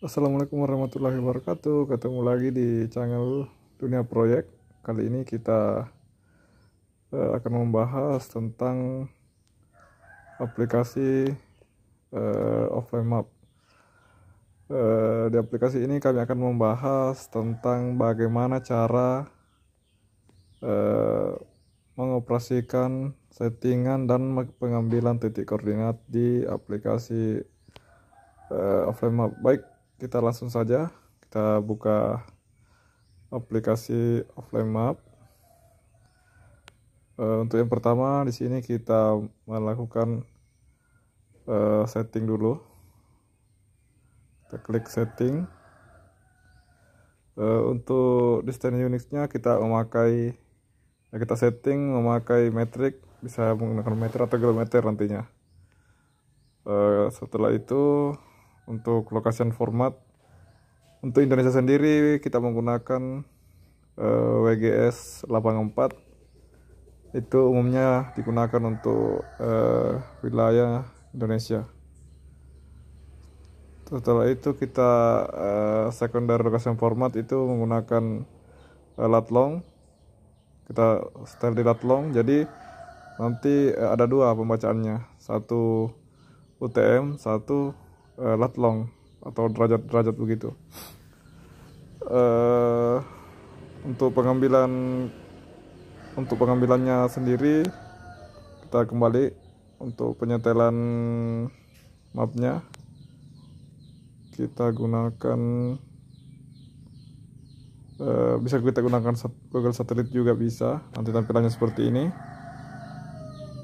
Assalamualaikum warahmatullahi wabarakatuh. Ketemu lagi di channel Dunia Proyek. Kali ini kita uh, akan membahas tentang aplikasi uh, offline map. Uh, di aplikasi ini kami akan membahas tentang bagaimana cara uh, mengoperasikan settingan dan pengambilan titik koordinat di aplikasi uh, offline map. Baik, kita langsung saja kita buka aplikasi offline map eh, untuk yang pertama di sini kita melakukan eh, setting dulu kita klik setting eh, untuk desain unitnya kita memakai ya, kita setting memakai metric, bisa menggunakan meter atau kilometer nantinya setelah itu untuk lokasi dan format untuk Indonesia sendiri kita menggunakan uh, WGS 84 itu umumnya digunakan untuk uh, wilayah Indonesia setelah itu kita uh, sekunder lokasi format itu menggunakan uh, eh, long. kita setel di lat long. jadi nanti uh, ada dua pembacaannya satu UTM satu uh, eh, long atau derajat-derajat begitu. Uh, untuk pengambilan untuk pengambilannya sendiri kita kembali untuk penyetelan mapnya kita gunakan uh, bisa kita gunakan Google Satelit juga bisa nanti tampilannya seperti ini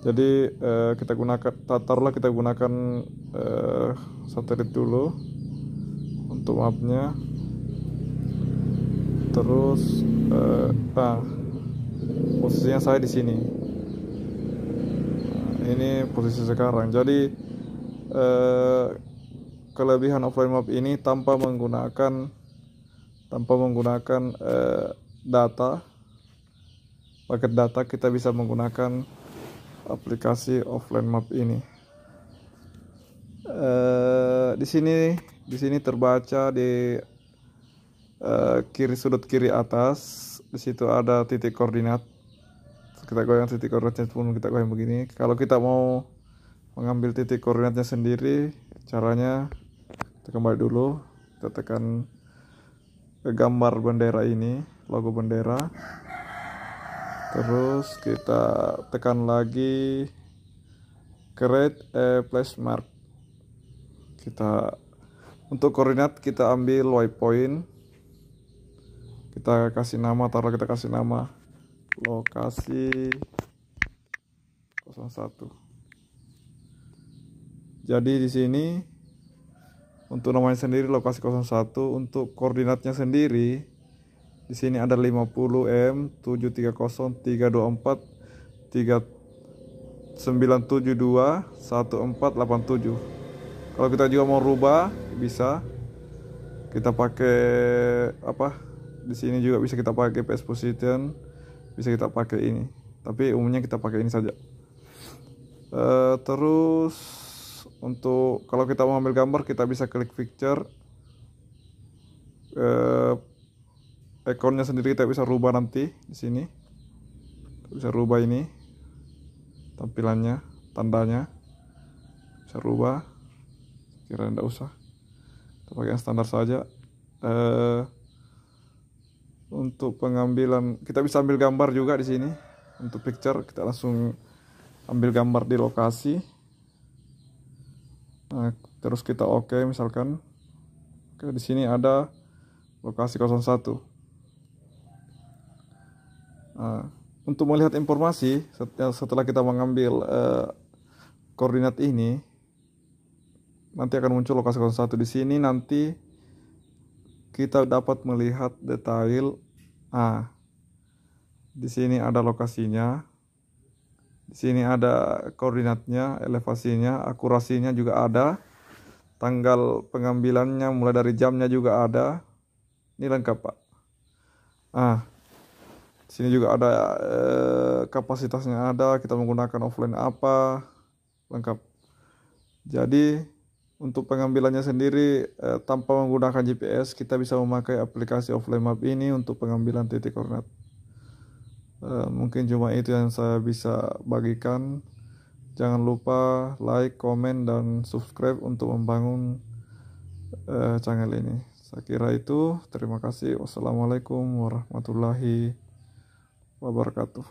jadi uh, kita gunakan tatarlah kita gunakan eh, satelit dulu untuk mapnya terus eh, ah posisinya saya di sini nah, ini posisi sekarang jadi eh, kelebihan offline map ini tanpa menggunakan tanpa menggunakan eh, data paket data kita bisa menggunakan aplikasi offline map ini. Uh, di sini di sini terbaca di uh, kiri sudut kiri atas di situ ada titik koordinat kita goyang titik koordinatnya pun kita goyang begini kalau kita mau mengambil titik koordinatnya sendiri caranya kita kembali dulu kita tekan ke gambar bendera ini logo bendera terus kita tekan lagi create a place mark kita untuk koordinat kita ambil waypoint kita kasih nama taruh kita kasih nama lokasi 01 jadi di sini untuk namanya sendiri lokasi 01 untuk koordinatnya sendiri di sini ada 50M 730 324 3972 1487. Kalau kita juga mau rubah bisa kita pakai apa? Di sini juga bisa kita pakai PS position, bisa kita pakai ini. Tapi umumnya kita pakai ini saja. E, terus untuk kalau kita mau ambil gambar kita bisa klik picture. E, ekornya sendiri kita bisa rubah nanti di sini bisa rubah ini tampilannya tandanya bisa rubah kira tidak usah kita pakai yang standar saja eh, untuk pengambilan kita bisa ambil gambar juga di sini untuk picture kita langsung ambil gambar di lokasi nah, terus kita oke okay, misalkan Oke, di sini ada lokasi 01 Ah, untuk melihat informasi setelah kita mengambil uh, koordinat ini, nanti akan muncul lokasi 01 di sini. Nanti kita dapat melihat detail. Ah, di sini ada lokasinya. Di sini ada koordinatnya, elevasinya, akurasinya juga ada. Tanggal pengambilannya mulai dari jamnya juga ada. Ini lengkap, Pak. Ah, sini juga ada eh, kapasitasnya ada kita menggunakan offline apa lengkap jadi untuk pengambilannya sendiri eh, tanpa menggunakan GPS kita bisa memakai aplikasi offline map ini untuk pengambilan titik koordinat eh, mungkin cuma itu yang saya bisa bagikan jangan lupa like, komen, dan subscribe untuk membangun eh, channel ini saya kira itu terima kasih wassalamualaikum warahmatullahi wabarakatuh wabarakatuh